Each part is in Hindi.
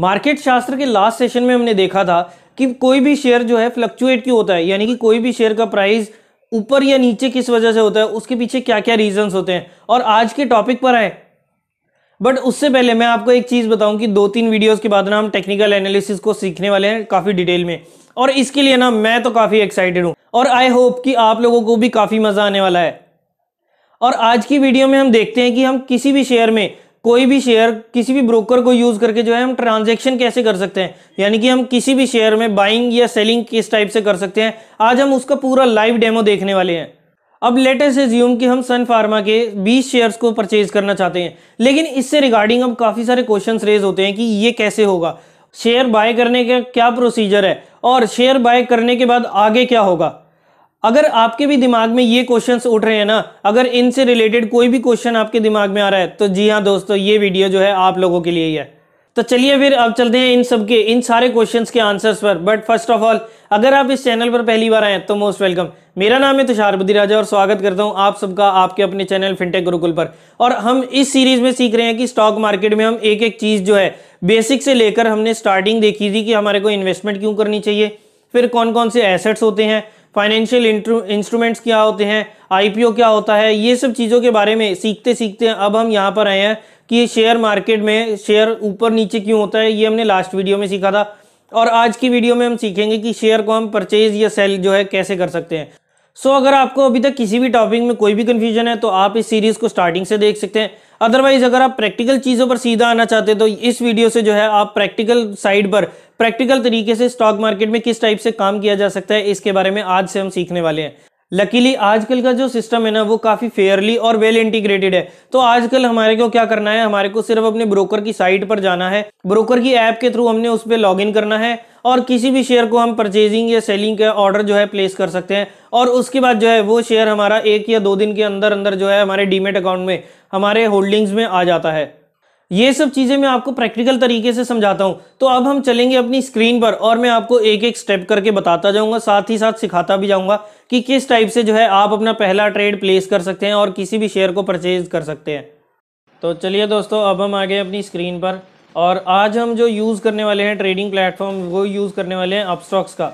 मार्केट शास्त्र के लास्ट सेशन में हमने देखा था कि कोई भी शेयर जो है फ्लक्चुएट क्यों होता है यानी कि कोई भी शेयर का प्राइस ऊपर या नीचे किस वजह से होता है उसके पीछे क्या क्या रीजन होते हैं और आज के टॉपिक पर आए बट उससे पहले मैं आपको एक चीज़ बताऊं कि दो तीन वीडियोस के बाद ना हम टेक्निकल एनालिसिस को सीखने वाले हैं काफ़ी डिटेल में और इसके लिए ना मैं तो काफ़ी एक्साइटेड हूँ और आई होप कि आप लोगों को भी काफ़ी मज़ा आने वाला है और आज की वीडियो में हम देखते हैं कि हम किसी भी शेयर में कोई भी शेयर किसी भी ब्रोकर को यूज़ करके जो है हम ट्रांजेक्शन कैसे कर सकते हैं यानी कि हम किसी भी शेयर में बाइंग या सेलिंग किस टाइप से कर सकते हैं आज हम उसका पूरा लाइव डेमो देखने वाले हैं अब लेटेस्ट एज्यूम कि हम सन फार्मा के 20 शेयर्स को परचेज करना चाहते हैं लेकिन इससे रिगार्डिंग अब काफ़ी सारे क्वेश्चंस रेज होते हैं कि ये कैसे होगा शेयर बाय करने का क्या प्रोसीजर है और शेयर बाय करने के बाद आगे क्या होगा अगर आपके भी दिमाग में ये क्वेश्चंस उठ रहे हैं ना अगर इनसे रिलेटेड कोई भी क्वेश्चन आपके दिमाग में आ रहा है तो जी हाँ दोस्तों ये वीडियो जो है आप लोगों के लिए ही है तो चलिए फिर अब चलते हैं इन सब के इन सारे क्वेश्चंस के आंसर्स पर बट फर्स्ट ऑफ ऑल अगर आप इस चैनल पर पहली बार आए तो मोस्ट वेलकम मेरा नाम है तुषार बुद्धि राजा और स्वागत करता हूं आप सबका आपके अपने चैनल फिनटेक गुरुकुल पर और हम इस सीरीज में सीख रहे हैं कि स्टॉक मार्केट में हम एक एक चीज जो है बेसिक से लेकर हमने स्टार्टिंग देखी थी कि हमारे को इन्वेस्टमेंट क्यों करनी चाहिए फिर कौन कौन से एसेट्स होते हैं फाइनेंशियल इंस्ट्रूमेंट्स क्या होते हैं आईपीओ क्या होता है ये सब चीज़ों के बारे में सीखते सीखते अब हम यहाँ पर आए हैं कि शेयर मार्केट में शेयर ऊपर नीचे क्यों होता है ये हमने लास्ट वीडियो में सीखा था और आज की वीडियो में हम सीखेंगे कि शेयर को हम परचेज या सेल जो है कैसे कर सकते हैं सो so, अगर आपको अभी तक किसी भी टॉपिक में कोई भी कन्फ्यूजन है तो आप इस सीरीज़ को स्टार्टिंग से देख सकते हैं अदरवाइज अगर आप प्रैक्टिकल चीज़ों पर सीधा आना चाहते हैं तो इस वीडियो से जो है आप प्रैक्टिकल साइड पर प्रैक्टिकल तरीके से स्टॉक मार्केट में किस टाइप से काम किया जा सकता है इसके बारे में आज से हम सीखने वाले हैं लकीली आजकल का जो सिस्टम है ना वो काफ़ी फेयरली और वेल इंटीग्रेटेड है तो आजकल हमारे को क्या करना है हमारे को सिर्फ अपने ब्रोकर की साइट पर जाना है ब्रोकर की ऐप के थ्रू हमने उस पर लॉग इन करना है और किसी भी शेयर को हम परचेजिंग या सेलिंग का ऑर्डर जो है प्लेस कर सकते हैं और उसके बाद जो है वो शेयर हमारा एक या दो दिन के अंदर अंदर जो है हमारे डीमेट अकाउंट में हमारे होल्डिंग्स में आ जाता है ये सब चीज़ें मैं आपको प्रैक्टिकल तरीके से समझाता हूँ तो अब हम चलेंगे अपनी स्क्रीन पर और मैं आपको एक एक स्टेप करके बताता जाऊँगा साथ ही साथ सिखाता भी जाऊँगा कि किस टाइप से जो है आप अपना पहला ट्रेड प्लेस कर सकते हैं और किसी भी शेयर को परचेज कर सकते हैं तो चलिए दोस्तों अब हम आ गए अपनी स्क्रीन पर और आज हम जो यूज़ करने वाले हैं ट्रेडिंग प्लेटफॉर्म वो यूज़ करने वाले हैं अपस्टॉक्स का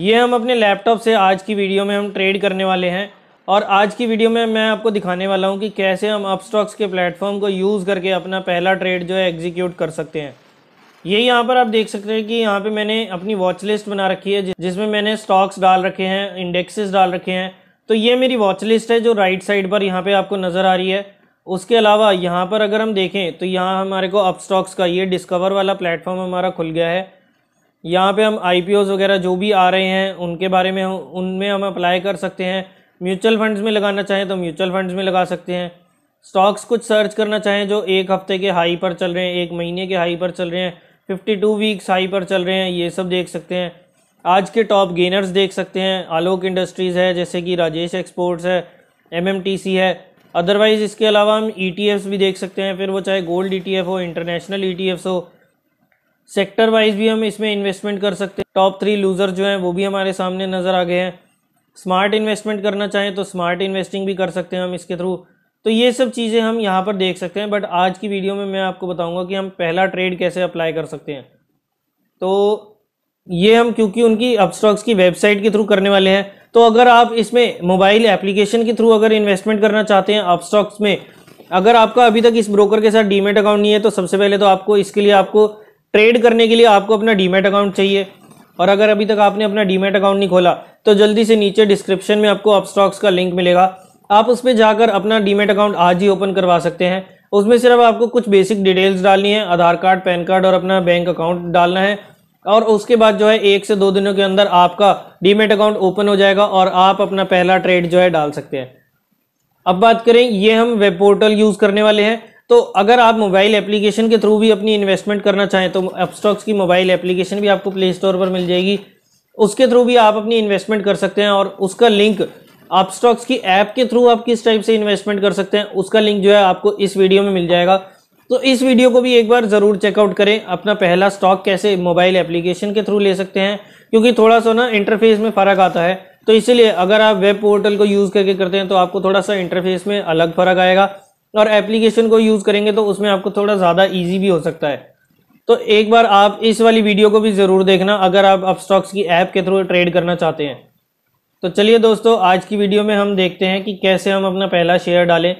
ये हम अपने लैपटॉप से आज की वीडियो में हम ट्रेड करने वाले हैं और आज की वीडियो में मैं आपको दिखाने वाला हूं कि कैसे हम अपस्टॉक्स के प्लेटफॉर्म को यूज़ करके अपना पहला ट्रेड जो है एग्जीक्यूट कर सकते हैं ये यहाँ पर आप देख सकते हैं कि यहाँ पे मैंने अपनी वॉच लिस्ट बना रखी है जिसमें मैंने स्टॉक्स डाल रखे हैं इंडेक्सेस डाल रखे हैं तो ये मेरी वॉच लिस्ट है जो राइट साइड पर यहाँ पर आपको नज़र आ रही है उसके अलावा यहाँ पर अगर हम देखें तो यहाँ हमारे को अपस्टॉक्स का ये डिस्कवर वाला प्लेटफॉर्म हमारा खुल गया है यहाँ पे हम आई वगैरह जो भी आ रहे हैं उनके बारे में उनमें हम अप्लाई कर सकते हैं म्यूचुअल फंड्स में लगाना चाहें तो म्यूचुअल फंड्स में लगा सकते हैं स्टॉक्स कुछ सर्च करना चाहें जो एक हफ्ते के हाई पर चल रहे हैं एक महीने के हाई पर चल रहे हैं फिफ्टी टू वीक्स हाई पर चल रहे हैं ये सब देख सकते हैं आज के टॉप गेनर्स देख सकते हैं आलोक इंडस्ट्रीज़ है जैसे कि राजेश एक्सपोर्ट्स है एमएमटीसी है अदरवाइज़ इसके अलावा हम ईटीएफ्स e भी देख सकते हैं फिर वो चाहे गोल्ड ई e हो इंटरनेशनल ई e हो सेक्टर वाइज भी हम इसमें इन्वेस्टमेंट कर सकते हैं टॉप थ्री लूज़र जो हैं वो भी हमारे सामने नज़र आ गए हैं स्मार्ट इन्वेस्टमेंट करना चाहें तो स्मार्ट इन्वेस्टिंग भी कर सकते हैं हम इसके थ्रू तो ये सब चीज़ें हम यहाँ पर देख सकते हैं बट आज की वीडियो में मैं आपको बताऊँगा कि हम पहला ट्रेड कैसे अप्लाई कर सकते हैं तो ये हम क्योंकि उनकी अपस्टॉक्स की वेबसाइट के थ्रू करने वाले हैं तो अगर आप इसमें मोबाइल एप्लीकेशन के थ्रू अगर इन्वेस्टमेंट करना चाहते हैं अपस्टॉक्स में अगर आपका अभी तक इस ब्रोकर के साथ डीमेट अकाउंट नहीं है तो सबसे पहले तो आपको इसके लिए आपको ट्रेड करने के लिए आपको अपना डीमेट अकाउंट चाहिए और अगर अभी तक आपने अपना डीमेट अकाउंट नहीं खोला तो जल्दी से नीचे डिस्क्रिप्शन में आपको अपस्टॉक्स का लिंक मिलेगा आप उस पर जाकर अपना डीमेट अकाउंट आज ही ओपन करवा सकते हैं उसमें सिर्फ आपको कुछ बेसिक डिटेल्स डालनी है आधार कार्ड पैन कार्ड और अपना बैंक अकाउंट डालना है और उसके बाद जो है एक से दो दिनों के अंदर आपका डीमेट अकाउंट ओपन हो जाएगा और आप अपना पहला ट्रेड जो है डाल सकते हैं अब बात करें ये हम वेब पोर्टल यूज़ करने वाले हैं तो अगर आप मोबाइल एप्लीकेशन के थ्रू भी अपनी इन्वेस्टमेंट करना चाहें तो अपस्टॉक्स की मोबाइल एप्लीकेशन भी आपको प्ले स्टोर पर मिल जाएगी उसके थ्रू भी आप अपनी इन्वेस्टमेंट कर सकते हैं और उसका लिंक आप स्टॉक्स की ऐप के थ्रू आप किस टाइप से इन्वेस्टमेंट कर सकते हैं उसका लिंक जो है आपको इस वीडियो में मिल जाएगा तो इस वीडियो को भी एक बार ज़रूर चेकआउट करें अपना पहला स्टॉक कैसे मोबाइल एप्लीकेशन के थ्रू ले सकते हैं क्योंकि थोड़ा सा ना इंटरफेस में फ़र्क आता है तो इसीलिए अगर आप वेब पोर्टल को यूज़ करके करते हैं तो आपको थोड़ा सा इंटरफेस में अलग फ़र्क आएगा और एप्लीकेशन को यूज़ करेंगे तो उसमें आपको थोड़ा ज़्यादा ईजी भी हो सकता है तो एक बार आप इस वाली वीडियो को भी ज़रूर देखना अगर आप अपस्टॉक्स की ऐप के थ्रू ट्रेड करना चाहते हैं तो चलिए दोस्तों आज की वीडियो में हम देखते हैं कि कैसे हम अपना पहला शेयर डालें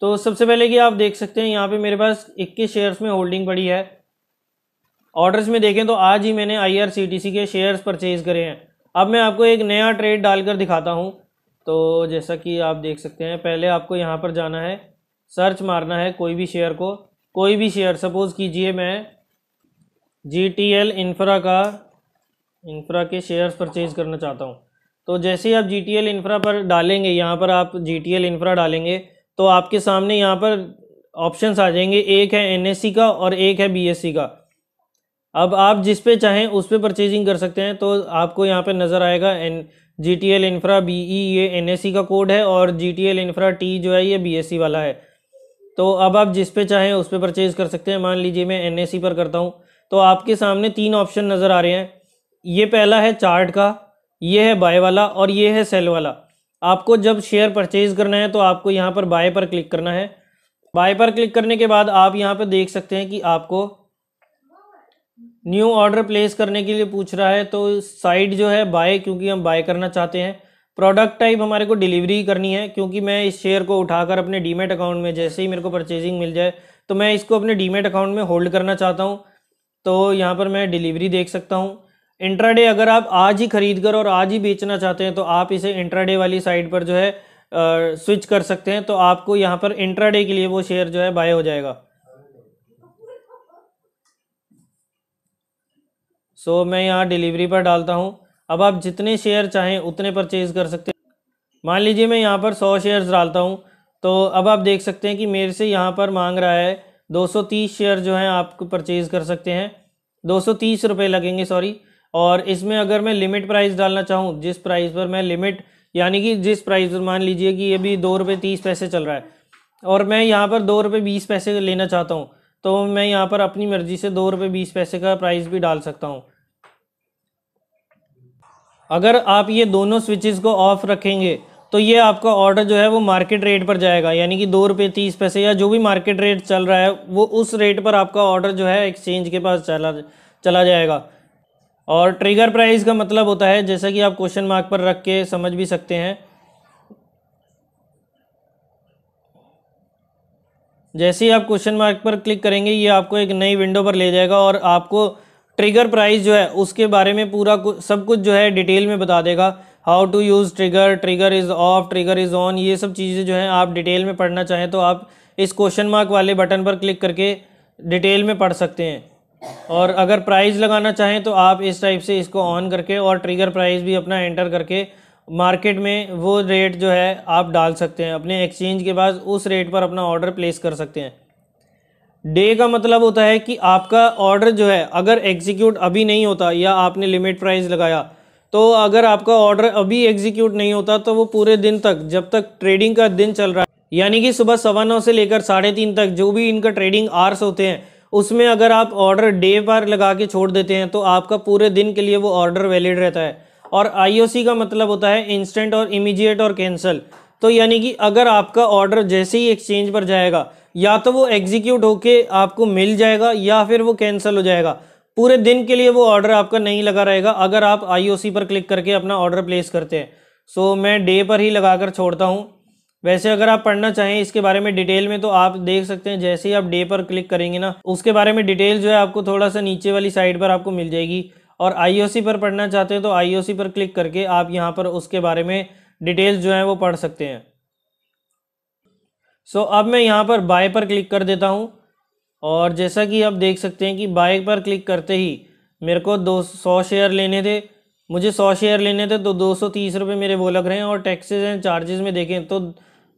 तो सबसे पहले कि आप देख सकते हैं यहाँ पे मेरे पास 21 शेयर्स में होल्डिंग पड़ी है ऑर्डर्स में देखें तो आज ही मैंने आई के शेयर्स परचेज करे हैं अब मैं आपको एक नया ट्रेड डालकर दिखाता हूँ तो जैसा कि आप देख सकते हैं पहले आपको यहाँ पर जाना है सर्च मारना है कोई भी शेयर को कोई भी शेयर सपोज़ कीजिए मैं जी टी एल इंफ्रा का इंफ्रा के शेयर्स परचेज करना चाहता हूँ तो जैसे ही आप जी टी एल इंफ्रा पर डालेंगे यहाँ पर आप जी टी एल इंफ्रा डालेंगे तो आपके सामने यहाँ पर ऑप्शंस आ जाएंगे एक है एन एस सी का और एक है बी एस सी का अब आप जिस पे चाहें उस पे परचेजिंग कर सकते हैं तो आपको यहाँ पे नज़र आएगा N G T L infra B E ये एन एस सी का कोड है और G T L infra T जो है ये बी एस सी वाला है तो अब आप जिस पे चाहें उस पे परचेज़ कर सकते हैं मान लीजिए मैं एन पर करता हूँ तो आपके सामने तीन ऑप्शन नज़र आ रहे हैं ये पहला है चार्ट का ये है बाय वाला और ये है सेल वाला आपको जब शेयर परचेज़ करना है तो आपको यहाँ पर बाय पर क्लिक करना है बाय पर क्लिक करने के बाद आप यहाँ पर देख सकते हैं कि आपको न्यू ऑर्डर प्लेस करने के लिए पूछ रहा है तो साइड जो है बाय क्योंकि हम बाय करना चाहते हैं प्रोडक्ट टाइप हमारे को डिलीवरी करनी है क्योंकि मैं इस शेयर को उठाकर अपने डीमेट अकाउंट में जैसे ही मेरे को परचेजिंग मिल जाए तो मैं इसको अपने डीमेट अकाउंट में होल्ड करना चाहता हूँ तो यहाँ पर मैं डिलीवरी देख सकता हूँ इंट्राडे अगर आप आज ही खरीद कर और आज ही बेचना चाहते हैं तो आप इसे इंट्राडे वाली साइड पर जो है आ, स्विच कर सकते हैं तो आपको यहाँ पर इंट्राडे के लिए वो शेयर जो है बाय हो जाएगा सो so, मैं यहाँ डिलीवरी पर डालता हूँ अब आप जितने शेयर चाहें उतने परचेज़ कर सकते हैं मान लीजिए मैं यहाँ पर सौ शेयर्स डालता हूँ तो अब आप देख सकते हैं कि मेरे से यहाँ पर मांग रहा है 230 शेयर जो हैं आप परचेज़ कर सकते हैं दो सौ लगेंगे सॉरी और इसमें अगर मैं लिमिट प्राइस डालना चाहूँ जिस प्राइस पर मैं लिमिट यानी कि जिस प्राइस पर मान लीजिए कि ये भी दो रुपये तीस पैसे चल रहा है और मैं यहाँ पर दो रुपये बीस पैसे लेना चाहता हूँ तो मैं यहाँ पर अपनी मर्ज़ी से दो रुपये बीस पैसे का प्राइस भी डाल सकता हूँ अगर आप ये दोनों स्विचेस को ऑफ रखेंगे तो ये आपका ऑर्डर जो है वो मार्केट रेट पर जाएगा यानी कि दो रुपये तीस पैसे या जो भी मार्केट रेट चल रहा है वो उस रेट पर आपका ऑर्डर जो है एक्सचेंज के पास चला चला जाएगा और ट्रिगर प्राइस का मतलब होता है जैसा कि आप क्वेश्चन मार्क पर रख के समझ भी सकते हैं जैसे ही आप क्वेश्चन मार्क पर क्लिक करेंगे ये आपको एक नई विंडो पर ले जाएगा और आपको ट्रिगर प्राइस जो है उसके बारे में पूरा कुछ सब कुछ जो है डिटेल में बता देगा how to use trigger trigger is off trigger is on ये सब चीज़ें जो हैं आप डिटेल में पढ़ना चाहें तो आप इस क्वेश्चन मार्क वाले बटन पर क्लिक करके डिटेल में पढ़ सकते हैं और अगर प्राइस लगाना चाहें तो आप इस टाइप से इसको ऑन करके और ट्रिगर प्राइस भी अपना एंटर करके मार्केट में वो रेट जो है आप डाल सकते हैं अपने एक्सचेंज के बाद उस रेट पर अपना ऑर्डर प्लेस कर सकते हैं डे का मतलब होता है कि आपका ऑर्डर जो है अगर एग्जीक्यूट अभी नहीं होता या आपने लिमिट प्राइस लगाया तो अगर आपका ऑर्डर अभी एग्जीक्यूट नहीं होता तो वो पूरे दिन तक जब तक ट्रेडिंग का दिन चल रहा है यानी कि सुबह सवा नौ से लेकर साढ़े तीन तक जो भी इनका ट्रेडिंग आर्स होते हैं उसमें अगर आप ऑर्डर डे पर लगा के छोड़ देते हैं तो आपका पूरे दिन के लिए वो ऑर्डर वैलिड रहता है और आईओसी का मतलब होता है इंस्टेंट और इमीजिएट और कैंसिल तो यानी कि अगर आपका ऑर्डर जैसे ही एक्सचेंज पर जाएगा या तो वो एग्जीक्यूट होके आपको मिल जाएगा या फिर वो कैंसिल हो जाएगा पूरे दिन के लिए वो ऑर्डर आपका नहीं लगा रहेगा अगर आप आईओसी पर क्लिक करके अपना ऑर्डर प्लेस करते हैं सो so, मैं डे पर ही लगा कर छोड़ता हूँ वैसे अगर आप पढ़ना चाहें इसके बारे में डिटेल में तो आप देख सकते हैं जैसे ही आप डे पर क्लिक करेंगे ना उसके बारे में डिटेल जो है आपको थोड़ा सा नीचे वाली साइड पर आपको मिल जाएगी और आई पर पढ़ना चाहते हैं तो आई पर क्लिक करके आप यहाँ पर उसके बारे में डिटेल्स जो हैं वो पढ़ सकते हैं सो so, अब मैं यहाँ पर बाय पर क्लिक कर देता हूँ और जैसा कि आप देख सकते हैं कि बाय पर क्लिक करते ही मेरे को दो सौ शेयर लेने थे मुझे सौ शेयर लेने थे तो दो सौ तीस रुपये मेरे वो लग रहे हैं और टैक्सेज एंड चार्जेस में देखें तो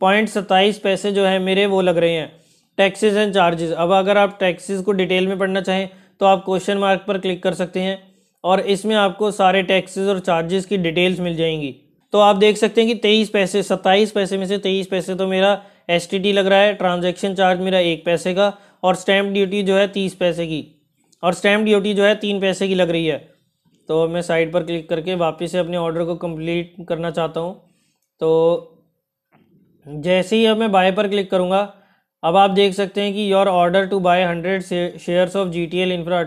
पॉइंट सत्ताईस पैसे जो है मेरे वो लग रहे हैं टैक्सेज एंड चार्जेस अब अगर आप टैक्सेस को डिटेल में पढ़ना चाहें तो आप क्वेश्चन मार्क पर क्लिक कर सकते हैं और इसमें आपको सारे टैक्सेज और चार्जेस की डिटेल्स मिल जाएंगी तो आप देख सकते हैं कि तेईस पैसे सत्ताईस पैसे में से तेईस पैसे तो मेरा एस लग रहा है ट्रांजेक्शन चार्ज मेरा एक पैसे का और स्टैम्प ड्यूटी जो है तीस पैसे की और स्टैम्प ड्यूटी जो है तीन पैसे की लग रही है तो मैं साइड पर क्लिक करके वापस से अपने ऑर्डर को कंप्लीट करना चाहता हूँ तो जैसे ही अब मैं बाय पर क्लिक करूँगा अब आप देख सकते हैं कि your order to buy hundred shares of G T L infra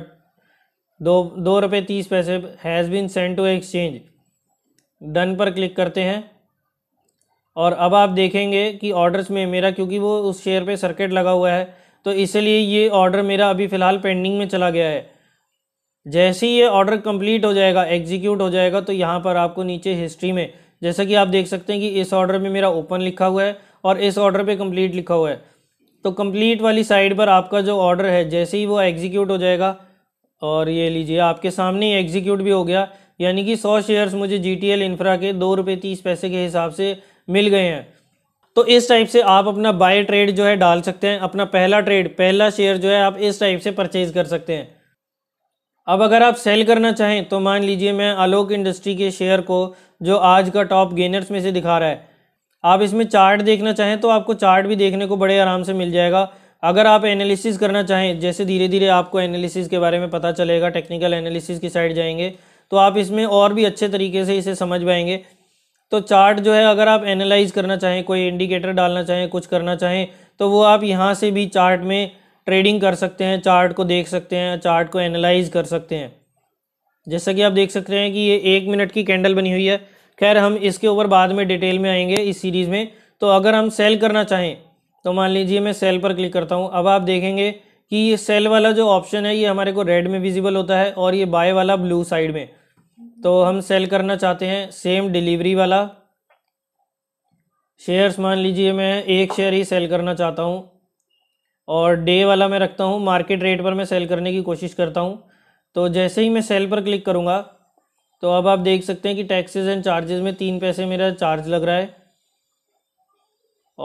दो दो रुपये तीस पैसे has been send to exchange done पर क्लिक करते हैं और अब आप देखेंगे कि ऑर्डर्स में मेरा क्योंकि वो उस शेयर पे सर्किट लगा हुआ है तो इसलिए ये ऑर्डर मेरा अभी फ़िलहाल पेंडिंग में चला गया है जैसे ही ये ऑर्डर कंप्लीट हो जाएगा एग्जीक्यूट हो जाएगा तो यहाँ पर आपको नीचे हिस्ट्री में जैसा कि आप देख सकते हैं कि इस ऑर्डर में मेरा ओपन लिखा हुआ है और इस ऑर्डर पर कम्प्लीट लिखा हुआ है तो कम्प्लीट वाली साइड पर आपका जो ऑर्डर है जैसे ही वो एग्जीक्यूट हो जाएगा और ये लीजिए आपके सामने एग्जीक्यूट भी हो गया यानी कि सौ शेयर्स मुझे जी टी एल इन्फ्रा के दो रुपये तीस पैसे के हिसाब से मिल गए हैं तो इस टाइप से आप अपना बाय ट्रेड जो है डाल सकते हैं अपना पहला ट्रेड पहला शेयर जो है आप इस टाइप से परचेज कर सकते हैं अब अगर आप सेल करना चाहें तो मान लीजिए मैं आलोक इंडस्ट्री के शेयर को जो आज का टॉप गेनर्स में से दिखा रहा है आप इसमें चार्ट देखना चाहें तो आपको चार्ट भी देखने को बड़े आराम से मिल जाएगा अगर आप एनालिसिस करना चाहें जैसे धीरे धीरे आपको एनालिसिस के बारे में पता चलेगा टेक्निकल एनालिसिस की साइड जाएंगे तो आप इसमें और भी अच्छे तरीके से इसे समझ पाएंगे तो चार्ट जो है अगर आप एनालाइज करना चाहें कोई इंडिकेटर डालना चाहें कुछ करना चाहें तो वो आप यहाँ से भी चार्ट में ट्रेडिंग कर सकते हैं चार्ट को देख सकते हैं चार्ट को एनालाइज कर सकते हैं जैसा कि आप देख सकते हैं कि ये एक मिनट की कैंडल बनी हुई है खैर हम इसके ऊपर बाद में डिटेल में आएंगे इस सीरीज़ में तो अगर हम सेल करना चाहें तो मान लीजिए मैं सेल पर क्लिक करता हूँ अब आप देखेंगे कि ये सेल वाला जो ऑप्शन है ये हमारे को रेड में विजिबल होता है और ये बाय वाला ब्लू साइड में तो हम सेल करना चाहते हैं सेम डिलीवरी वाला शेयर्स मान लीजिए मैं एक शेयर ही सेल करना चाहता हूँ और डे वाला मैं रखता हूँ मार्केट रेट पर मैं सेल करने की कोशिश करता हूँ तो जैसे ही मैं सेल पर क्लिक करूँगा तो अब आप देख सकते हैं कि टैक्सेस एंड चार्जेस में तीन पैसे मेरा चार्ज लग रहा है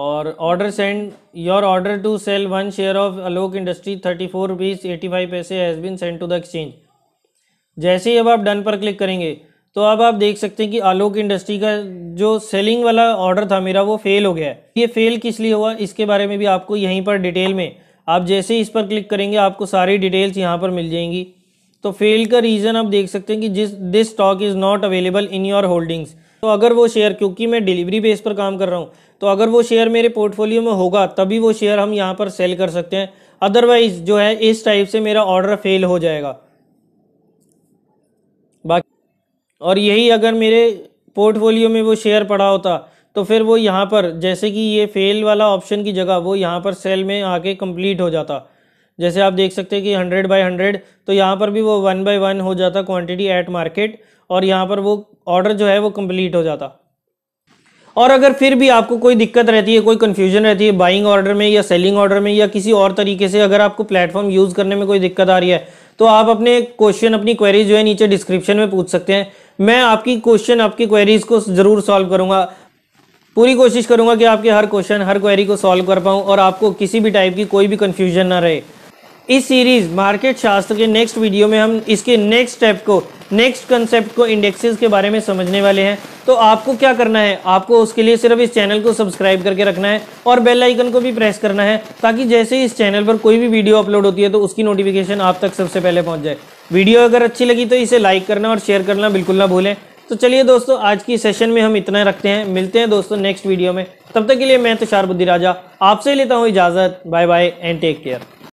और order send your order to sell one share of Alok industry thirty four rupees eighty five पैसे has been send to the exchange जैसे ही अब आप डन पर क्लिक करेंगे तो अब आप देख सकते हैं कि आलोक इंडस्ट्री का जो सेलिंग वाला ऑर्डर था मेरा वो फेल हो गया है ये फेल किस लिए हुआ इसके बारे में भी आपको यहीं पर डिटेल में आप जैसे ही इस पर क्लिक करेंगे आपको सारी डिटेल्स यहाँ पर मिल जाएंगी तो फेल का रीज़न आप देख सकते हैं कि जिस this stock is not available in your holdings तो अगर वो शेयर क्योंकि मैं डिलीवरी बेस पर काम कर रहा हूँ तो अगर वो शेयर मेरे पोर्टफोलियो में होगा तभी वो शेयर हम यहाँ पर सेल कर सकते हैं अदरवाइज़ जो है इस टाइप से मेरा ऑर्डर फेल हो जाएगा और यही अगर मेरे पोर्टफोलियो में वो शेयर पड़ा होता तो फिर वो यहाँ पर जैसे कि ये फेल वाला ऑप्शन की जगह वो यहाँ पर सेल में आके कंप्लीट हो जाता जैसे आप देख सकते हैं कि हंड्रेड बाई हंड्रेड तो यहाँ पर भी वो वन बाई वन हो जाता क्वांटिटी एट मार्केट और यहाँ पर वो ऑर्डर जो है वो कंप्लीट हो जाता और अगर फिर भी आपको कोई दिक्कत रहती है कोई कन्फ्यूजन रहती है बाइंग ऑर्डर में या सेलिंग ऑर्डर में या किसी और तरीके से अगर आपको प्लेटफॉर्म यूज़ करने में कोई दिक्कत आ रही है तो आप अपने क्वेश्चन अपनी क्वेरीज जो है नीचे डिस्क्रिप्शन में पूछ सकते हैं मैं आपकी क्वेश्चन आपकी क्वेरीज को ज़रूर सॉल्व करूंगा पूरी कोशिश करूंगा कि आपके हर क्वेश्चन हर क्वेरी को सॉल्व कर पाऊं और आपको किसी भी टाइप की कोई भी कंफ्यूजन ना रहे इस सीरीज़ मार्केट शास्त्र के नेक्स्ट वीडियो में हम इसके नेक्स्ट स्टेप को नेक्स्ट कंसेप्ट को इंडेक्सेस के बारे में समझने वाले हैं तो आपको क्या करना है आपको उसके लिए सिर्फ इस चैनल को सब्सक्राइब करके रखना है और बेल आइकन को भी प्रेस करना है ताकि जैसे ही इस चैनल पर कोई भी वीडियो अपलोड होती है तो उसकी नोटिफिकेशन आप तक सबसे पहले पहुंच जाए वीडियो अगर अच्छी लगी तो इसे लाइक करना और शेयर करना बिल्कुल ना भूलें तो चलिए दोस्तों आज की सेशन में हम इतना रखते हैं मिलते हैं दोस्तों नेक्स्ट वीडियो में तब तक के लिए मैं तुषार बुद्धि राजा आपसे लेता हूँ इजाज़त bye bye and take care